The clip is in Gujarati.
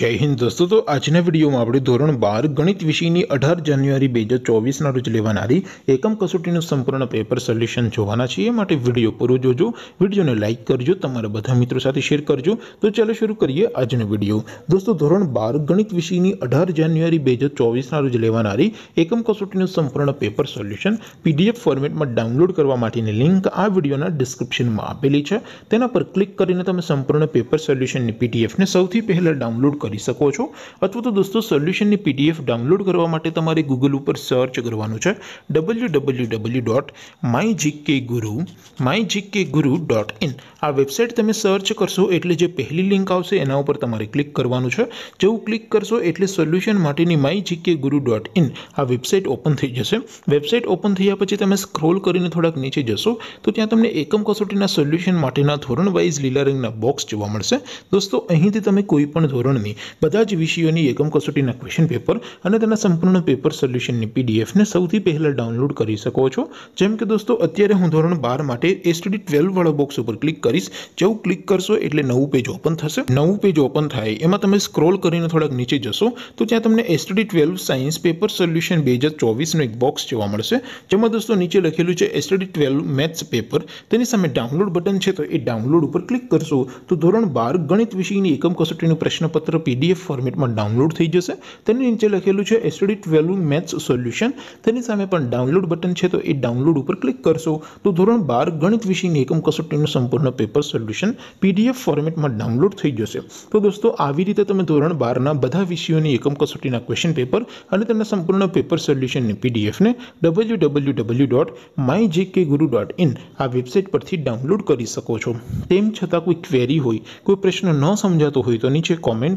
जय हिंद दोस्तों तो आज ने वीडियो में आपणो ધોરણ 12 ગણિત વિષયની 18 જાન્યુઆરી 2024 ના રોજ લેવાણારી એકમ કસોટીનું સંપૂર્ણ પેપર સોલ્યુશન જોવાના છે માટે વિડિયો પૂરું જોજો વિડિયોને લાઈક કરજો તમારા બધા મિત્રો સાથે શેર કરજો તો ચલો શરૂ કરીએ આજનો વિડિયો दोस्तों ધોરણ 12 ગણિત વિષયની 18 જાન્યુઆરી 2024 ના રોજ લેવાણારી એકમ કસોટીનું સંપૂર્ણ પેપર સોલ્યુશન પીડીએફ ફોર્મેટમાં ડાઉનલોડ કરવા માટેની લિંક આ વિડિયોના ડિસ્ક્રિપ્શનમાં આપેલી છે તેના પર ક્લિક કરીને તમે સંપૂર્ણ પેપર સોલ્યુશનની પીડીએફ ને સૌથી પહેલા ડાઉનલોડ દી શકો છો અતવત દોસ્તો સોલ્યુશન ની પીડીએફ ડાઉનલોડ કરવા માટે તમારે Google ઉપર સર્ચ કરવાનું છે www.mygkguru mygkguru.in આ વેબસાઈટ તમે સર્ચ કરશો એટલે જે પહેલી લિંક આવશે એના ઉપર તમારે ક્લિક કરવાનું છે જેઉ ક્લિક કરશો એટલે સોલ્યુશન માટેની mygkguru.in આ વેબસાઈટ ઓપન થઈ જશે વેબસાઈટ ઓપન થઈયા પછી તમે સ્ક્રોલ કરીને થોડક નીચે જશો તો ત્યાં તમને એકમ કોસોટીના સોલ્યુશન માટેના ધોરણ વાઇઝ લિસ્ટિંગ ના બોક્સ જોવા મળશે દોસ્તો અહીંથી તમે કોઈ પણ ધોરણ બધા જ વિષયોની એકમ કસોટીના ક્વેશ્ચન પેપર અને તેના સંપૂર્ણ પેપર સોલ્યુશનની પીડીએફ ને સૌથી પહેલા ડાઉનલોડ કરી શકો છો જેમ કે દોસ્તો અત્યારે હું ધોરણ 12 માટે STD 12 વાળો બોક્સ ઉપર ક્લિક કરશો જેવ ક્લિક કરશો એટલે નવું પેજ ઓપન થશે નવું પેજ ઓપન થાય એમાં તમે સ્ક્રોલ કરીને થોડક નીચે જશો તો ત્યાં તમને STD 12 સાયન્સ પેપર સોલ્યુશન 2024 નો એક બોક્સ જોવા મળશે જેમાં દોસ્તો નીચે લખેલું છે STD 12 मैथ्स પેપર તેની સામે ડાઉનલોડ બટન છે તો એ ડાઉનલોડ ઉપર ક્લિક કરશો તો ધોરણ 12 ગણિત વિષયની એકમ કસોટીનું પ્રશ્નપત્ર पीडीएफ फॉर्मेट માં ડાઉનલોડ થઈ જશે તેની નીચે લખેલું છે STD 12 મેથ્સ સોલ્યુશન તેની સામે પણ ડાઉનલોડ બટન છે તો એ ડાઉનલોડ ઉપર ક્લિક કરશો તો ધોરણ 12 ગણિત વિષયની એકમ કસોટીનો સંપૂર્ણ પેપર સોલ્યુશન પીડીએફ ફોર્મેટમાં ડાઉનલોડ થઈ જશે તો દોસ્તો આવી રીતે તમે ધોરણ 12 ના બધા વિષયોની એકમ કસોટીના ક્વેશ્ચન પેપર અને તેમનું સંપૂર્ણ પેપર સોલ્યુશન ની પીડીએફ ને www.mygkguru.in આ વેબસાઈટ પરથી ડાઉનલોડ કરી શકો છો તેમ છતાં કોઈ ક્વેરી હોય કોઈ પ્રશ્ન ન સમજાય તો હોય તો નીચે કમેન્ટ